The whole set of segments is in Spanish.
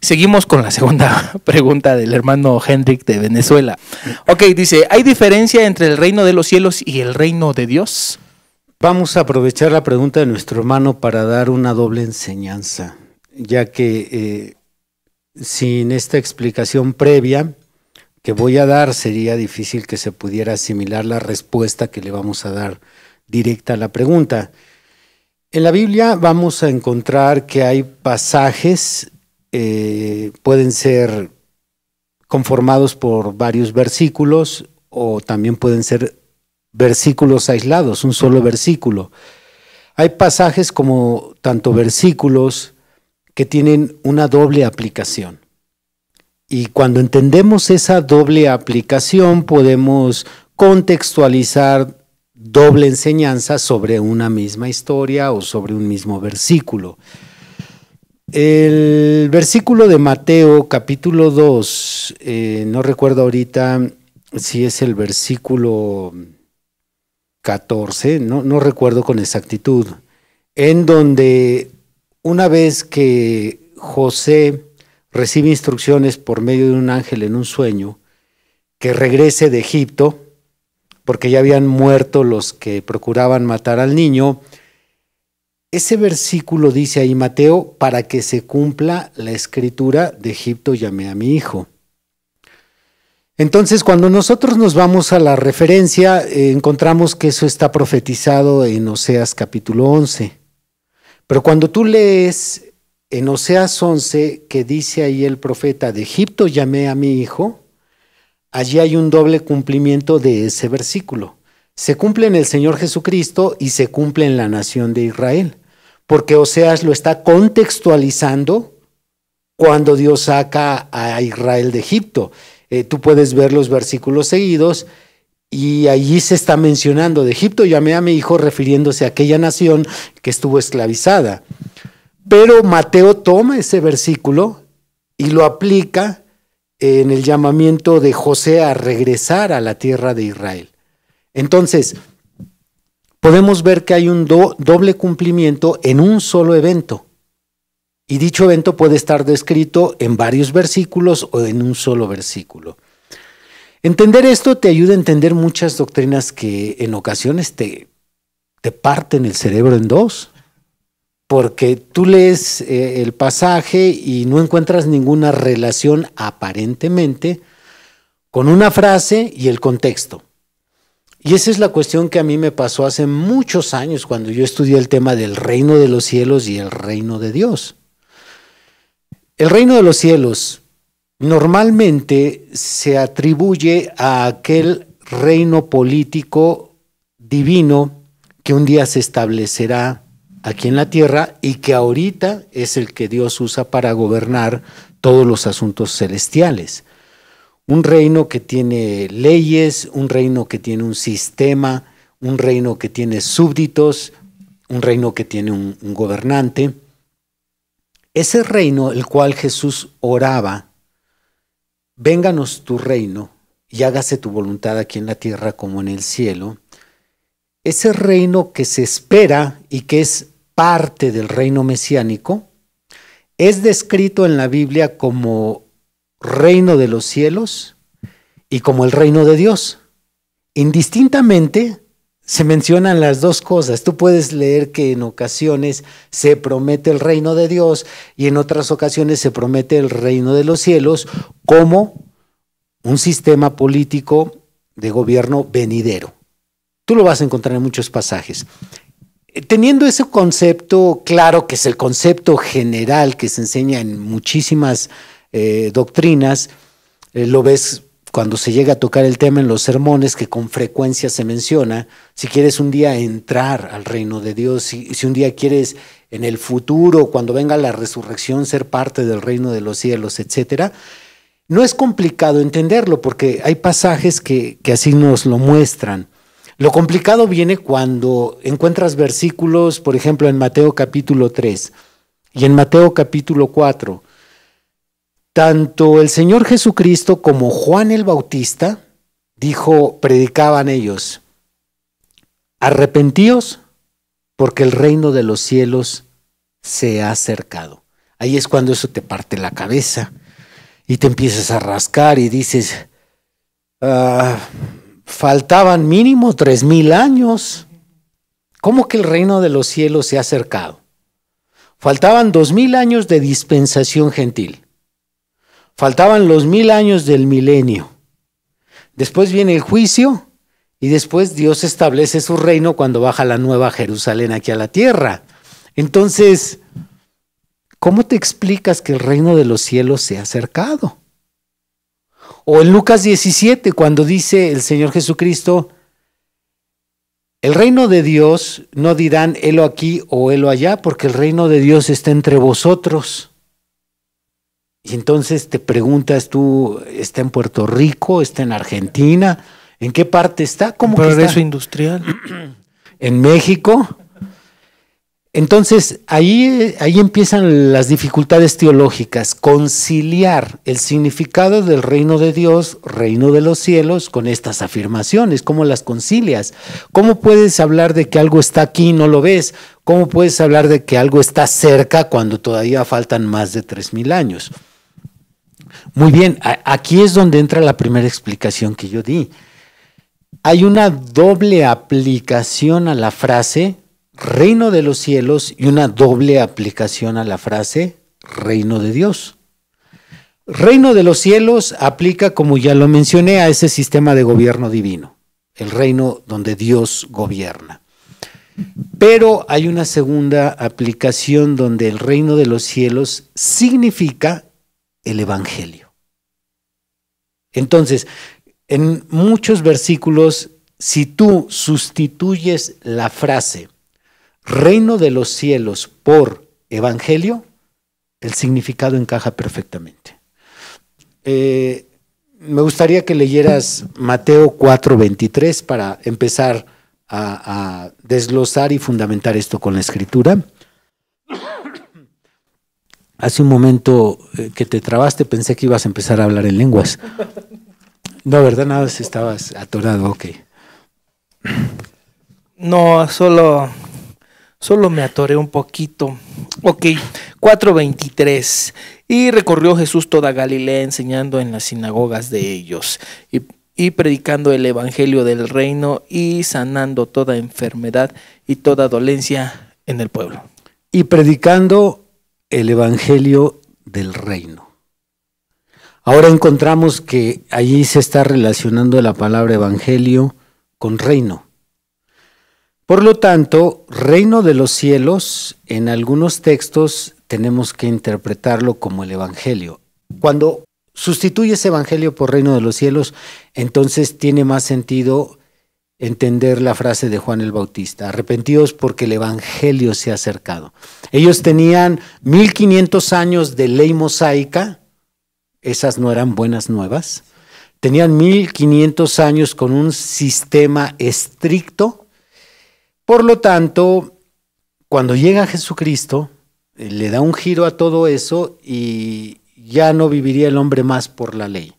Seguimos con la segunda pregunta del hermano Hendrik de Venezuela. Ok, dice, ¿hay diferencia entre el reino de los cielos y el reino de Dios? Vamos a aprovechar la pregunta de nuestro hermano para dar una doble enseñanza, ya que eh, sin esta explicación previa que voy a dar sería difícil que se pudiera asimilar la respuesta que le vamos a dar directa la pregunta. En la Biblia vamos a encontrar que hay pasajes, eh, pueden ser conformados por varios versículos o también pueden ser versículos aislados, un solo versículo. Hay pasajes como tanto versículos que tienen una doble aplicación. Y cuando entendemos esa doble aplicación podemos contextualizar doble enseñanza sobre una misma historia o sobre un mismo versículo. El versículo de Mateo capítulo 2, eh, no recuerdo ahorita si es el versículo 14, no, no recuerdo con exactitud, en donde una vez que José recibe instrucciones por medio de un ángel en un sueño, que regrese de Egipto, porque ya habían muerto los que procuraban matar al niño. Ese versículo dice ahí Mateo, para que se cumpla la escritura de Egipto llamé a mi hijo. Entonces, cuando nosotros nos vamos a la referencia, eh, encontramos que eso está profetizado en Oseas capítulo 11. Pero cuando tú lees en Oseas 11 que dice ahí el profeta, de Egipto llamé a mi hijo, allí hay un doble cumplimiento de ese versículo. Se cumple en el Señor Jesucristo y se cumple en la nación de Israel, porque Oseas lo está contextualizando cuando Dios saca a Israel de Egipto. Eh, tú puedes ver los versículos seguidos y allí se está mencionando de Egipto, llamé a mi hijo refiriéndose a aquella nación que estuvo esclavizada. Pero Mateo toma ese versículo y lo aplica en el llamamiento de José a regresar a la tierra de Israel. Entonces, podemos ver que hay un doble cumplimiento en un solo evento. Y dicho evento puede estar descrito en varios versículos o en un solo versículo. Entender esto te ayuda a entender muchas doctrinas que en ocasiones te, te parten el cerebro en dos porque tú lees eh, el pasaje y no encuentras ninguna relación aparentemente con una frase y el contexto. Y esa es la cuestión que a mí me pasó hace muchos años cuando yo estudié el tema del reino de los cielos y el reino de Dios. El reino de los cielos normalmente se atribuye a aquel reino político divino que un día se establecerá aquí en la tierra y que ahorita es el que Dios usa para gobernar todos los asuntos celestiales. Un reino que tiene leyes, un reino que tiene un sistema, un reino que tiene súbditos, un reino que tiene un, gobernante. Ese reino el cual Jesús oraba, vénganos tu reino y hágase tu voluntad aquí en la tierra como en el cielo, ese reino que se espera y que es parte del reino mesiánico, es descrito en la Biblia como reino de los cielos y como el reino de Dios. Indistintamente se mencionan las dos cosas. Tú puedes leer que en ocasiones se promete el reino de Dios y en otras ocasiones se promete el reino de los cielos como un sistema político de gobierno venidero. Tú lo vas a encontrar en muchos pasajes teniendo ese concepto claro, que es el concepto general que se enseña en muchísimas eh, doctrinas, eh, lo ves cuando se llega a tocar el tema en los sermones, que con frecuencia se menciona, si quieres un día entrar al reino de Dios, si, si un día quieres en el futuro, cuando venga la resurrección, ser parte del reino de los cielos, etcétera, no es complicado entenderlo porque hay pasajes que así nos lo muestran. Lo complicado viene cuando encuentras versículos, por ejemplo, en Mateo capítulo 3 y en Mateo capítulo 4. Tanto el Señor Jesucristo como Juan el Bautista, dijo, predicaban ellos, arrepentíos porque el reino de los cielos se ha acercado. Ahí es cuando eso te parte la cabeza y te empiezas a rascar y dices, ah, faltaban mínimo tres mil años. ¿Cómo que el reino de los cielos se ha acercado? Faltaban dos mil años de dispensación gentil. Faltaban los mil años del milenio. Después viene el juicio y después Dios establece su reino cuando baja la nueva Jerusalén aquí a la tierra. Entonces, ¿cómo te explicas que el reino de los cielos se ha acercado? O en Lucas 17, cuando dice el Señor Jesucristo, el reino de Dios no dirán helo aquí o helo allá, porque el reino de Dios está entre vosotros. Y entonces te preguntas tú, ¿está en Puerto Rico? ¿Está en Argentina? ¿En qué parte está? ¿Cómo que está? industrial. en México. Entonces, ahí, ahí empiezan las dificultades teológicas, conciliar el significado del reino de Dios, reino de los cielos, con estas afirmaciones, ¿cómo las concilias? ¿Cómo puedes hablar de que algo está aquí y no lo ves? ¿Cómo puedes hablar de que algo está cerca cuando todavía faltan más de 3.000 años? Muy bien, aquí es donde entra la primera explicación que yo di. Hay una doble aplicación a la frase reino de los cielos y una doble aplicación a la frase reino de Dios. Reino de los cielos aplica, como ya lo mencioné, a ese sistema de gobierno divino, el reino donde Dios gobierna. Pero hay una segunda aplicación donde el reino de los cielos significa el Evangelio. Entonces, en muchos versículos, si tú sustituyes la frase reino de los cielos por evangelio, el significado encaja perfectamente. Eh, me gustaría que leyeras Mateo 4:23 para empezar a, desglosar y fundamentar esto con la escritura. Hace un momento eh, que te trabaste pensé que ibas a empezar a hablar en lenguas. No, ¿verdad? Nada, estabas atorado, ok. No, solo Solo me atoré un poquito. Ok, 4.23. Y recorrió Jesús toda Galilea enseñando en las sinagogas de ellos y, y, predicando el Evangelio del reino y sanando toda enfermedad y toda dolencia en el pueblo. Y predicando el Evangelio del reino. Ahora encontramos que allí se está relacionando la palabra Evangelio con reino. Por lo tanto, reino de los cielos, en algunos textos tenemos que interpretarlo como el Evangelio. Cuando sustituyes Evangelio por reino de los cielos, entonces tiene más sentido entender la frase de Juan el Bautista, arrepentidos porque el Evangelio se ha acercado. Ellos tenían 1500 años de ley mosaica, esas no eran buenas nuevas, tenían 1500 años con un sistema estricto por lo tanto, cuando llega Jesucristo, eh, le da un giro a todo eso y ya no viviría el hombre más por la ley.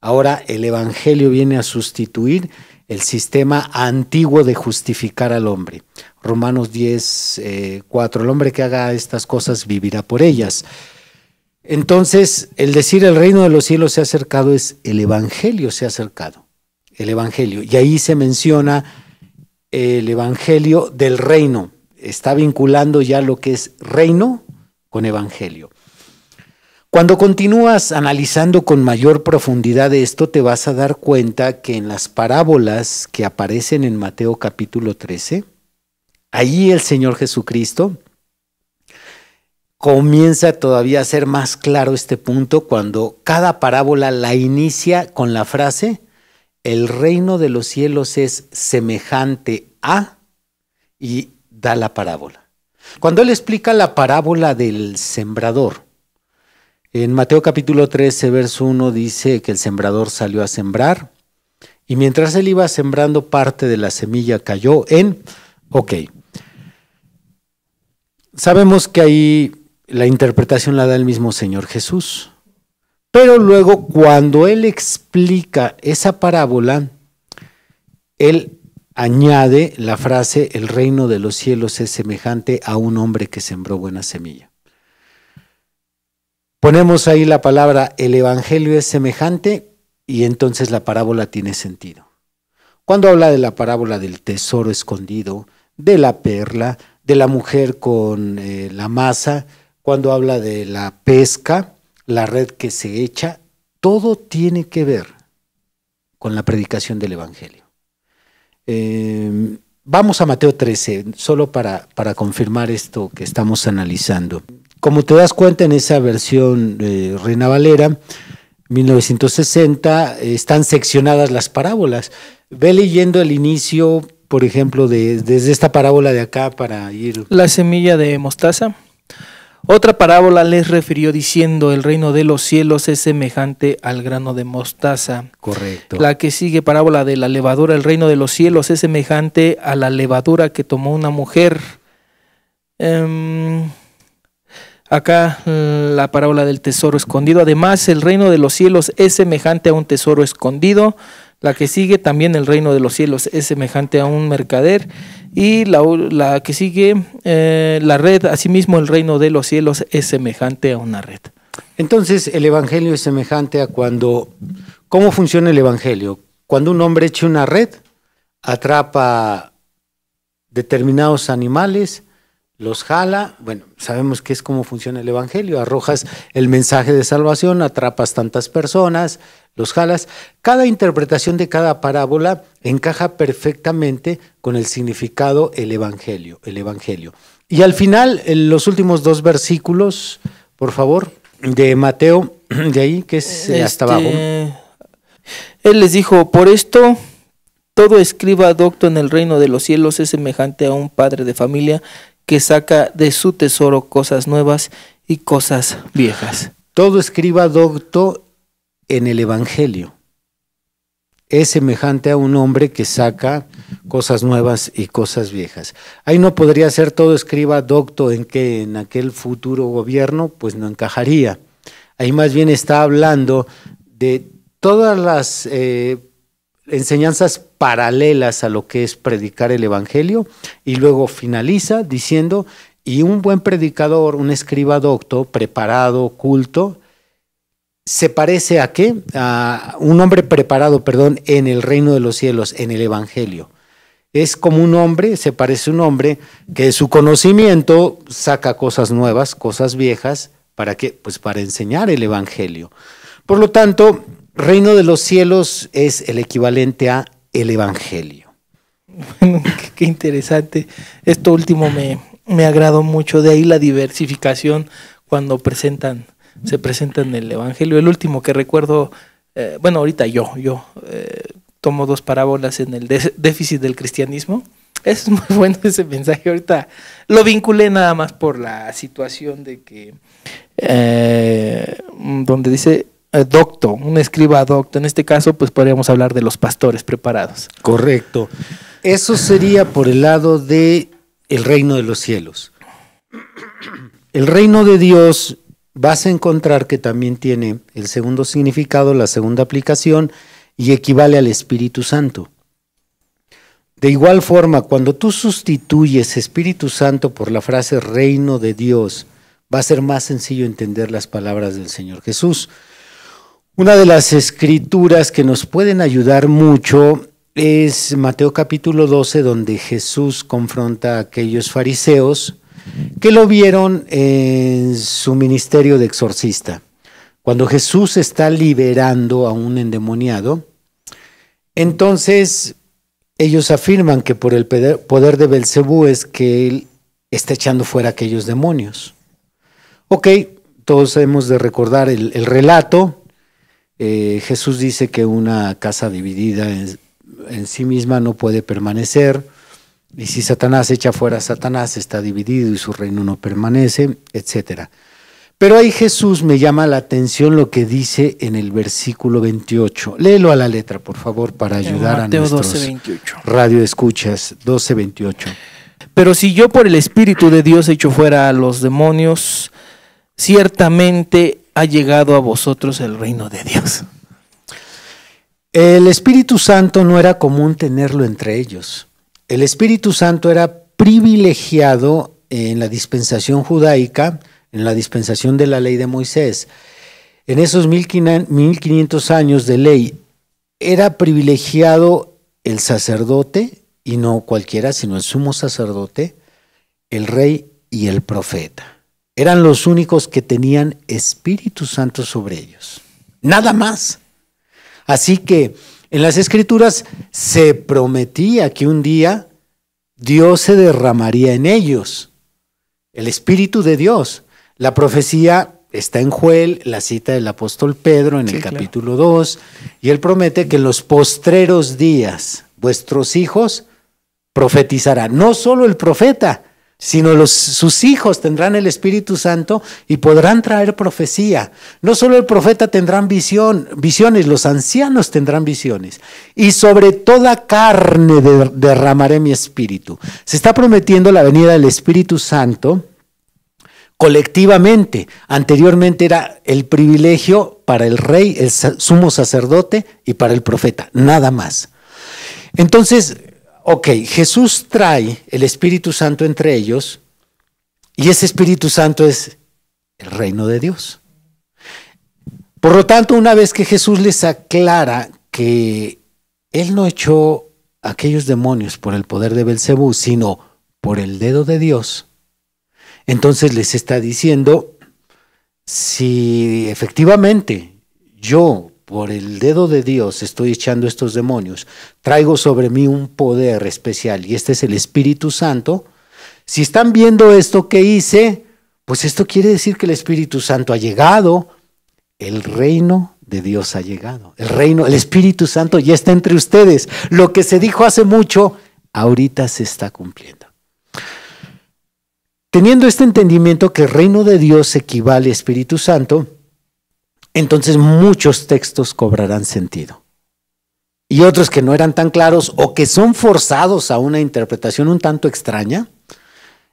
Ahora el Evangelio viene a sustituir el sistema antiguo de justificar al hombre. Romanos 10, 4, eh, el hombre que haga estas cosas vivirá por ellas. Entonces, el decir el reino de los cielos se ha acercado es el Evangelio se ha acercado, el Evangelio. Y ahí se menciona el Evangelio del reino. Está vinculando ya lo que es reino con Evangelio. Cuando continúas analizando con mayor profundidad esto, te vas a dar cuenta que en las parábolas que aparecen en Mateo capítulo 13, allí el Señor Jesucristo comienza todavía a ser más claro este punto cuando cada parábola la inicia con la frase, el reino de los cielos es semejante a, y da la parábola. Cuando él explica la parábola del sembrador, en Mateo capítulo 13, verso 1 dice que el sembrador salió a sembrar y mientras él iba sembrando parte de la semilla cayó en, ok, sabemos que ahí la interpretación la da el mismo Señor Jesús. Pero luego cuando él explica esa parábola, él añade la frase, el reino de los cielos es semejante a un hombre que sembró buena semilla. Ponemos ahí la palabra, el Evangelio es semejante y entonces la parábola tiene sentido. Cuando habla de la parábola del tesoro escondido, de la perla, de la mujer con eh, la masa, cuando habla de la pesca, la red que se echa, todo tiene que ver con la predicación del Evangelio. Em, vamos a Mateo 13, solo para, para, confirmar esto que estamos analizando. Como te das cuenta en esa versión de eh, Reina Valera, 1960, están seccionadas las parábolas. Ve leyendo el inicio, por ejemplo, de, desde esta parábola de acá para ir. La semilla de mostaza. Otra parábola les refirió diciendo, el reino de los cielos es semejante al grano de mostaza. Correcto. La que sigue parábola de la levadura, el reino de los cielos es semejante a la levadura que tomó una mujer. Em, acá mm, la parábola del tesoro escondido. Además, el reino de los cielos es semejante a un tesoro escondido. La que sigue también el reino de los cielos es semejante a un mercader y la, que sigue, eh, la red, asimismo el reino de los cielos es semejante a una red. Entonces, el Evangelio es semejante a cuando, ¿cómo funciona el Evangelio? Cuando un hombre echa una red, atrapa determinados animales, los jala, bueno, sabemos que es como funciona el Evangelio, arrojas el mensaje de salvación, atrapas tantas personas, los jalas, cada interpretación de cada parábola encaja perfectamente con el significado el evangelio, el evangelio. Y al final los últimos dos versículos, por favor, de Mateo de ahí que es eh, hasta este, abajo. Él les dijo, "Por esto todo escriba docto en el reino de los cielos es semejante a un padre de familia que saca de su tesoro cosas nuevas y cosas viejas." Todo escriba docto en el Evangelio. Es semejante a un hombre que saca cosas nuevas y cosas viejas. Ahí no podría ser todo escriba docto en que en aquel futuro gobierno, pues no encajaría. Ahí más bien está hablando de todas las eh, enseñanzas paralelas a lo que es predicar el Evangelio y luego finaliza diciendo, y un buen predicador, un escriba docto, preparado, culto, se parece a qué? A un hombre preparado, perdón, en el reino de los cielos, en el Evangelio. Es como un hombre, se parece a un hombre que de su conocimiento saca cosas nuevas, cosas viejas, ¿para qué? Pues para enseñar el Evangelio. Por lo tanto, reino de los cielos es el equivalente a el Evangelio. Bueno, qué interesante. Esto último me, me agradó mucho, de ahí la diversificación cuando presentan se presenta en el Evangelio. El último que recuerdo, eh, bueno, ahorita yo, yo eh, tomo dos parábolas en el déficit del cristianismo. Es muy bueno ese mensaje. Ahorita lo vinculé nada más por la situación de que, eh, donde dice docto, un escriba docto. En este caso, pues podríamos hablar de los pastores preparados. Correcto. Eso sería por el lado de el reino de los cielos. El reino de Dios vas a encontrar que también tiene el segundo significado, la segunda aplicación, y equivale al Espíritu Santo. De igual forma, cuando tú sustituyes Espíritu Santo por la frase reino de Dios, va a ser más sencillo entender las palabras del Señor Jesús. Una de las escrituras que nos pueden ayudar mucho es Mateo capítulo 12, donde Jesús confronta a aquellos fariseos que lo vieron en su ministerio de exorcista. Cuando Jesús está liberando a un endemoniado, entonces ellos afirman que por el poder de Belcebú es que él está echando fuera aquellos demonios. Ok, todos hemos de recordar el, relato. Eh, Jesús dice que una casa dividida en sí misma no puede permanecer. Y si Satanás echa fuera Satanás, está dividido y su reino no permanece, etc. Pero ahí Jesús me llama la atención lo que dice en el versículo 28. Léelo a la letra, por favor, para ayudar a nuestros radio escuchas. 12.28. Pero si yo por el Espíritu de Dios echo fuera a los demonios, ciertamente ha llegado a vosotros el reino de Dios. El Espíritu Santo no era común tenerlo entre ellos. El Espíritu Santo era privilegiado en la dispensación judaica, en la dispensación de la ley de Moisés. En esos 1500 años de ley era privilegiado el sacerdote, y no cualquiera, sino el sumo sacerdote, el rey y el profeta. Eran los únicos que tenían Espíritu Santo sobre ellos. Nada más. Así que en las escrituras se prometía que un día Dios se derramaría en ellos, el Espíritu de Dios. La profecía está en Joel, la cita del apóstol Pedro en el capítulo 2, y él promete que en los postreros días vuestros hijos profetizarán, no solo el profeta, sino sus hijos tendrán el Espíritu Santo y podrán traer profecía. No solo el profeta tendrán visión, visiones, los ancianos tendrán visiones. Y sobre toda carne derramaré mi espíritu. Se está prometiendo la venida del Espíritu Santo colectivamente. Anteriormente era el privilegio para el rey, el sumo sacerdote y para el profeta, nada más. Entonces, ok, Jesús trae el Espíritu Santo entre ellos y ese Espíritu Santo es el reino de Dios. Por lo tanto, una vez que Jesús les aclara que Él no echó aquellos demonios por el poder de Belcebú, sino por el dedo de Dios, entonces les está diciendo, si efectivamente yo por el dedo de Dios estoy echando estos demonios, traigo sobre mí un poder especial y este es el Espíritu Santo, si están viendo esto que hice, pues esto quiere decir que el Espíritu Santo ha llegado, el reino de Dios ha llegado, el reino, el Espíritu Santo ya está entre ustedes. Lo que se dijo hace mucho, ahorita se está cumpliendo. Teniendo este entendimiento que el reino de Dios equivale a Espíritu Santo, entonces muchos textos cobrarán sentido. Y otros que no eran tan claros o que son forzados a una interpretación un tanto extraña,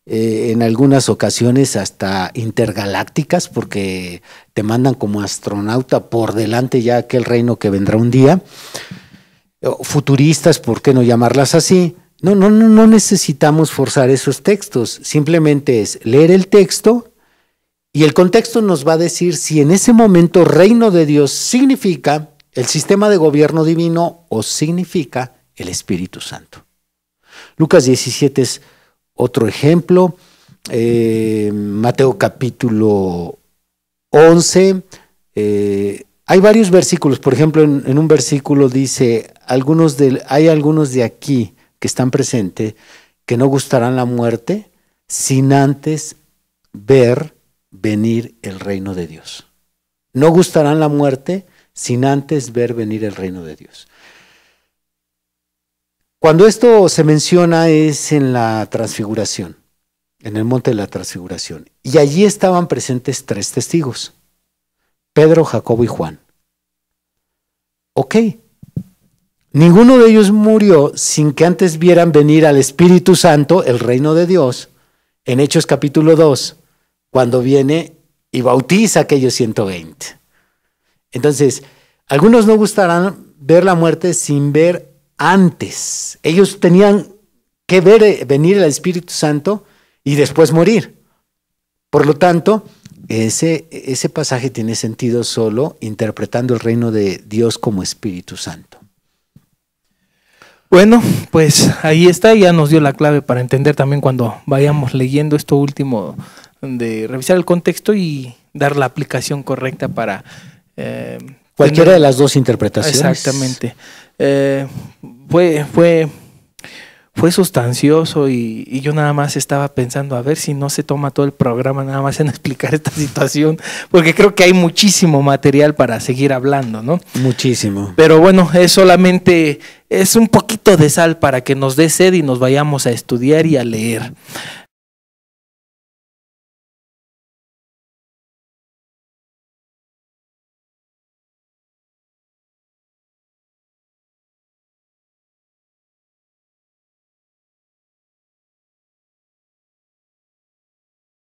eh, en algunas ocasiones hasta intergalácticas, porque te mandan como astronauta por delante ya aquel reino que vendrá un día, futuristas, ¿por qué no llamarlas así? No, no, no, no necesitamos forzar esos textos, simplemente es leer el texto y el contexto nos va a decir si en ese momento reino de Dios significa el sistema de gobierno divino o significa el Espíritu Santo. Lucas 17 es otro ejemplo. Eh, Mateo capítulo 11. Eh, hay varios versículos. Por ejemplo, en, un versículo dice, algunos de, hay algunos de aquí que están presentes que no gustarán la muerte sin antes ver venir el reino de Dios. No gustarán la muerte sin antes ver venir el reino de Dios. Cuando esto se menciona es en la transfiguración, en el monte de la transfiguración. Y allí estaban presentes tres testigos, Pedro, Jacobo y Juan. Ok, ninguno de ellos murió sin que antes vieran venir al Espíritu Santo, el reino de Dios, en Hechos capítulo 2, cuando viene y bautiza aquellos 120. Entonces, algunos no gustarán ver la muerte sin ver antes. Ellos tenían que ver eh, venir el Espíritu Santo y después morir. Por lo tanto, ese, ese pasaje tiene sentido solo interpretando el reino de Dios como Espíritu Santo. Bueno, pues ahí está, ya nos dio la clave para entender también cuando vayamos leyendo esto último de revisar el contexto y dar la aplicación correcta para... Eh, Cualquiera de las dos interpretaciones. Exactamente. Eh, fue, fue, fue sustancioso y, yo nada más estaba pensando a ver si no se toma todo el programa nada más en explicar esta situación, porque creo que hay muchísimo material para seguir hablando, ¿no? Muchísimo. Pero bueno, es solamente, es un poquito de sal para que nos dé sed y nos vayamos a estudiar y a leer.